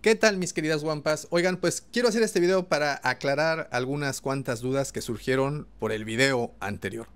¿Qué tal mis queridas guampas? Oigan, pues quiero hacer este video para aclarar algunas cuantas dudas que surgieron por el video anterior.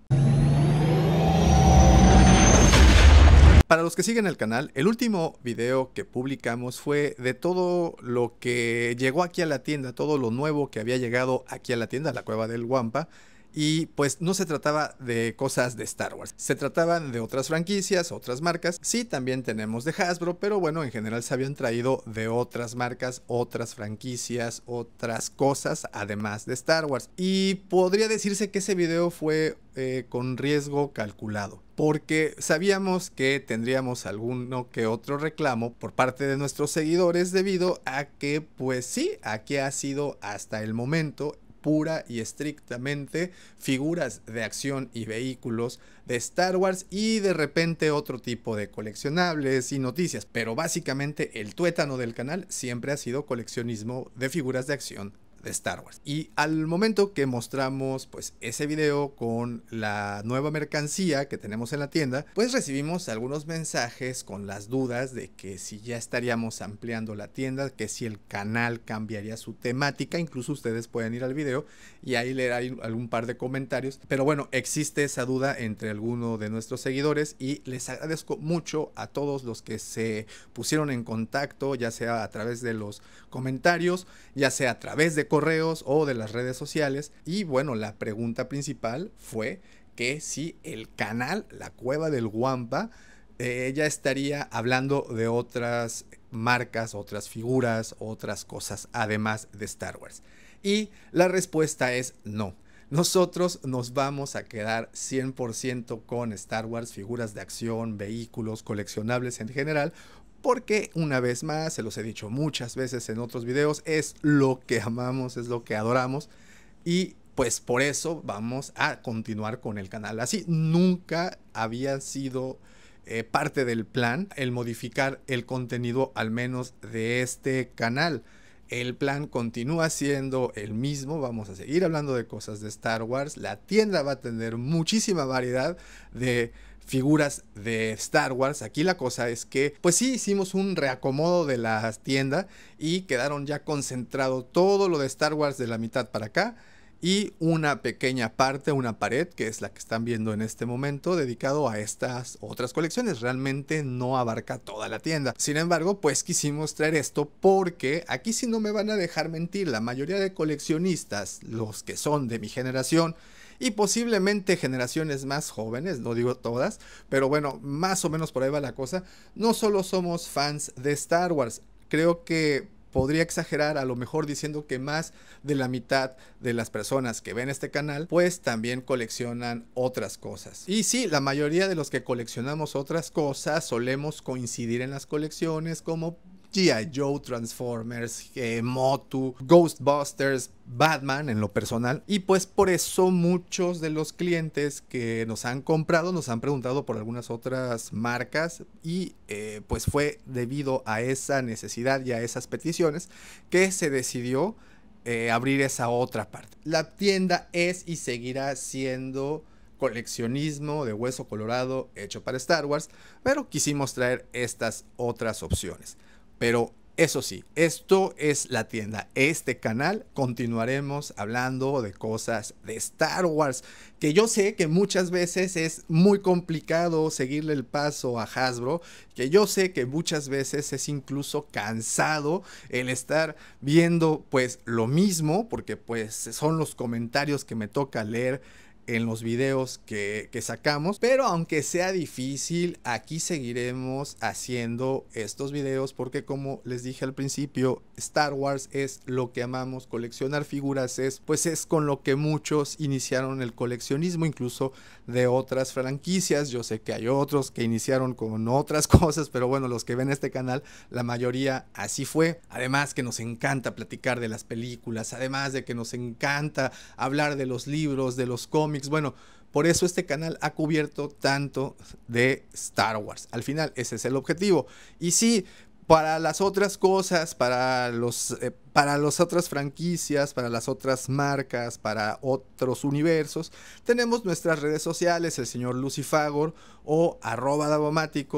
Para los que siguen el canal, el último video que publicamos fue de todo lo que llegó aquí a la tienda, todo lo nuevo que había llegado aquí a la tienda, a la cueva del guampa y pues no se trataba de cosas de Star Wars, se trataban de otras franquicias, otras marcas, sí también tenemos de Hasbro, pero bueno, en general se habían traído de otras marcas, otras franquicias, otras cosas, además de Star Wars. Y podría decirse que ese video fue eh, con riesgo calculado, porque sabíamos que tendríamos alguno que otro reclamo por parte de nuestros seguidores debido a que, pues sí, aquí ha sido hasta el momento pura y estrictamente figuras de acción y vehículos de Star Wars y de repente otro tipo de coleccionables y noticias. Pero básicamente el tuétano del canal siempre ha sido coleccionismo de figuras de acción de Star Wars. Y al momento que mostramos pues ese video con la nueva mercancía que tenemos en la tienda, pues recibimos algunos mensajes con las dudas de que si ya estaríamos ampliando la tienda, que si el canal cambiaría su temática, incluso ustedes pueden ir al video y ahí leer algún par de comentarios. Pero bueno, existe esa duda entre alguno de nuestros seguidores y les agradezco mucho a todos los que se pusieron en contacto, ya sea a través de los comentarios, ya sea a través de correos o de las redes sociales. Y bueno, la pregunta principal fue que si el canal, la cueva del Guampa, ella eh, estaría hablando de otras marcas, otras figuras, otras cosas, además de Star Wars. Y la respuesta es no. Nosotros nos vamos a quedar 100% con Star Wars, figuras de acción, vehículos, coleccionables en general, porque una vez más, se los he dicho muchas veces en otros videos, es lo que amamos, es lo que adoramos y pues por eso vamos a continuar con el canal. Así nunca había sido eh, parte del plan el modificar el contenido al menos de este canal. El plan continúa siendo el mismo, vamos a seguir hablando de cosas de Star Wars, la tienda va a tener muchísima variedad de figuras de Star Wars. Aquí la cosa es que, pues sí, hicimos un reacomodo de la tienda y quedaron ya concentrado todo lo de Star Wars de la mitad para acá y una pequeña parte, una pared, que es la que están viendo en este momento, dedicado a estas otras colecciones. Realmente no abarca toda la tienda. Sin embargo, pues quisimos traer esto porque aquí si no me van a dejar mentir, la mayoría de coleccionistas, los que son de mi generación, y posiblemente generaciones más jóvenes, no digo todas, pero bueno, más o menos por ahí va la cosa, no solo somos fans de Star Wars, creo que podría exagerar a lo mejor diciendo que más de la mitad de las personas que ven este canal pues también coleccionan otras cosas. Y sí, la mayoría de los que coleccionamos otras cosas solemos coincidir en las colecciones como G.I. Joe, Transformers, eh, Motu, Ghostbusters, Batman en lo personal. Y pues por eso muchos de los clientes que nos han comprado nos han preguntado por algunas otras marcas y eh, pues fue debido a esa necesidad y a esas peticiones que se decidió eh, abrir esa otra parte. La tienda es y seguirá siendo coleccionismo de hueso colorado hecho para Star Wars, pero quisimos traer estas otras opciones. Pero eso sí, esto es la tienda, este canal. Continuaremos hablando de cosas de Star Wars, que yo sé que muchas veces es muy complicado seguirle el paso a Hasbro, que yo sé que muchas veces es incluso cansado el estar viendo pues lo mismo, porque pues son los comentarios que me toca leer en los videos que, sacamos pero aunque sea difícil aquí seguiremos haciendo estos videos porque como les dije al principio Star Wars es lo que amamos coleccionar figuras es pues es con lo que muchos iniciaron el coleccionismo incluso de otras franquicias yo sé que hay otros que iniciaron con otras cosas pero bueno los que ven este canal la mayoría así fue además que nos encanta platicar de las películas además de que nos encanta hablar de los libros de los cómics bueno, por eso este canal ha cubierto tanto de Star Wars. Al final, ese es el objetivo. Y sí, para las otras cosas, para los eh, para las otras franquicias, para las otras marcas, para otros universos, tenemos nuestras redes sociales, el señor Lucifagor o arroba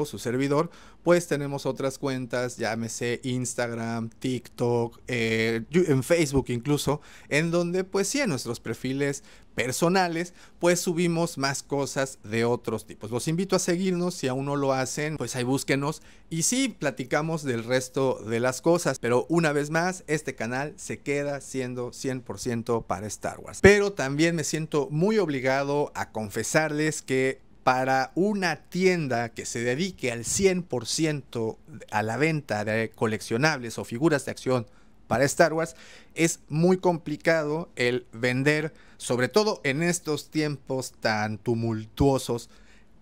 su servidor, pues tenemos otras cuentas, llámese Instagram, TikTok, eh, en Facebook incluso, en donde pues sí, en nuestros perfiles personales, pues subimos más cosas de otros tipos. Los invito a seguirnos, si aún no lo hacen, pues ahí búsquenos y sí, platicamos del resto de las cosas, pero una vez más, este este canal se queda siendo 100% para Star Wars. Pero también me siento muy obligado a confesarles que para una tienda que se dedique al 100% a la venta de coleccionables o figuras de acción para Star Wars, es muy complicado el vender, sobre todo en estos tiempos tan tumultuosos,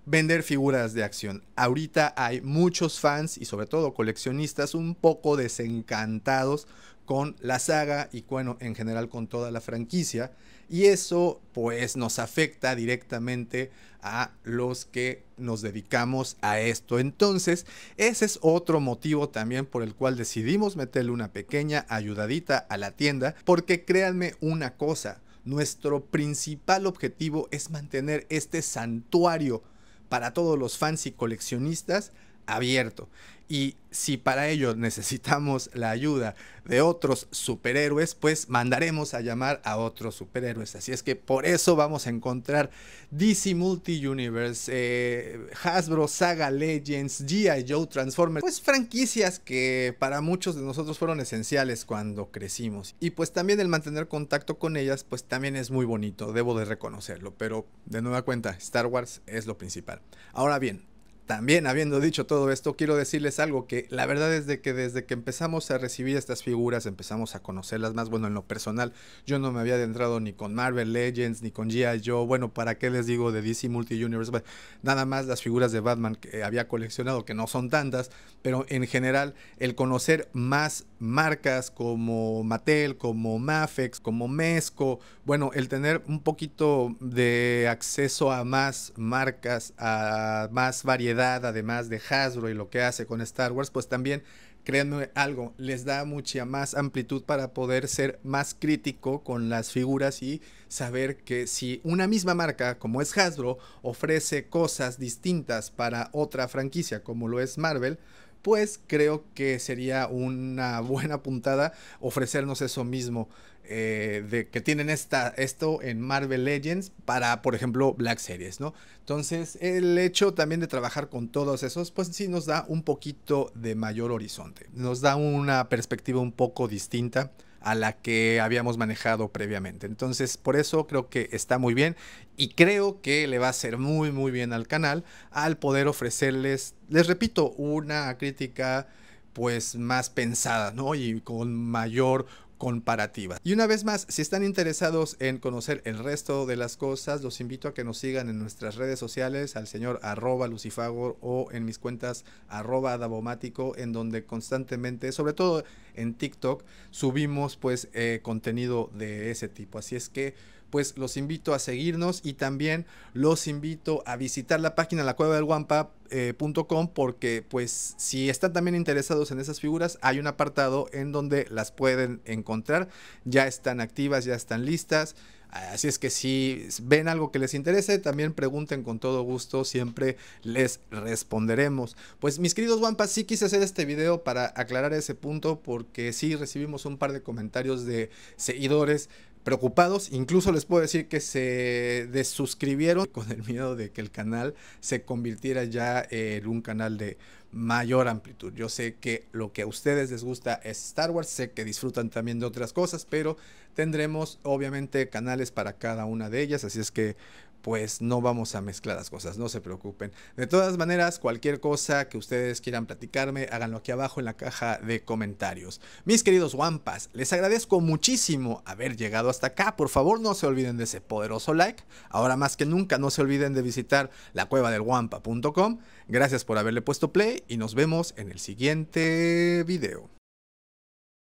vender figuras de acción. Ahorita hay muchos fans y sobre todo coleccionistas un poco desencantados con la saga y bueno, en general con toda la franquicia. Y eso pues nos afecta directamente a los que nos dedicamos a esto. Entonces, ese es otro motivo también por el cual decidimos meterle una pequeña ayudadita a la tienda, porque créanme una cosa, nuestro principal objetivo es mantener este santuario para todos los fans y coleccionistas abierto. Y si para ello necesitamos la ayuda de otros superhéroes, pues mandaremos a llamar a otros superhéroes. Así es que por eso vamos a encontrar DC Multi-Universe, eh, Hasbro, Saga Legends, G.I. Joe, Transformers, pues franquicias que para muchos de nosotros fueron esenciales cuando crecimos. Y pues también el mantener contacto con ellas, pues también es muy bonito, debo de reconocerlo. Pero de nueva cuenta, Star Wars es lo principal. Ahora bien, también habiendo dicho todo esto, quiero decirles algo que la verdad es de que desde que empezamos a recibir estas figuras, empezamos a conocerlas más, bueno, en lo personal, yo no me había adentrado ni con Marvel Legends, ni con GI Joe, bueno, ¿para qué les digo de DC multi nada más las figuras de Batman que había coleccionado, que no son tantas, pero en general el conocer más marcas como Mattel, como Mafex, como Mesco, bueno, el tener un poquito de acceso a más marcas, a más variedades además de Hasbro y lo que hace con Star Wars, pues también, créanme algo, les da mucha más amplitud para poder ser más crítico con las figuras y saber que si una misma marca como es Hasbro ofrece cosas distintas para otra franquicia como lo es Marvel, pues creo que sería una buena puntada ofrecernos eso mismo eh, de, que tienen esta, esto en Marvel Legends para, por ejemplo, Black Series, ¿no? Entonces, el hecho también de trabajar con todos esos, pues sí nos da un poquito de mayor horizonte, nos da una perspectiva un poco distinta a la que habíamos manejado previamente. Entonces, por eso creo que está muy bien y creo que le va a ser muy, muy bien al canal al poder ofrecerles, les repito, una crítica pues más pensada, ¿no? Y con mayor comparativa. Y una vez más, si están interesados en conocer el resto de las cosas, los invito a que nos sigan en nuestras redes sociales, al señor arroba lucifago o en mis cuentas arroba en donde constantemente, sobre todo en TikTok subimos pues eh, contenido de ese tipo. Así es que pues los invito a seguirnos y también los invito a visitar la página la cueva del guampa.com eh, porque pues si están también interesados en esas figuras hay un apartado en donde las pueden encontrar ya están activas ya están listas Así es que si ven algo que les interese, también pregunten con todo gusto, siempre les responderemos. Pues mis queridos Wampas, sí quise hacer este video para aclarar ese punto porque sí recibimos un par de comentarios de seguidores preocupados, incluso les puedo decir que se desuscribieron con el miedo de que el canal se convirtiera ya en un canal de mayor amplitud. Yo sé que lo que a ustedes les gusta es Star Wars, sé que disfrutan también de otras cosas, pero tendremos obviamente canales para cada una de ellas, así es que pues no vamos a mezclar las cosas, no se preocupen. De todas maneras, cualquier cosa que ustedes quieran platicarme, háganlo aquí abajo en la caja de comentarios. Mis queridos Wampas, les agradezco muchísimo haber llegado hasta acá. Por favor, no se olviden de ese poderoso like. Ahora más que nunca, no se olviden de visitar la cueva del Gracias por haberle puesto play y nos vemos en el siguiente video.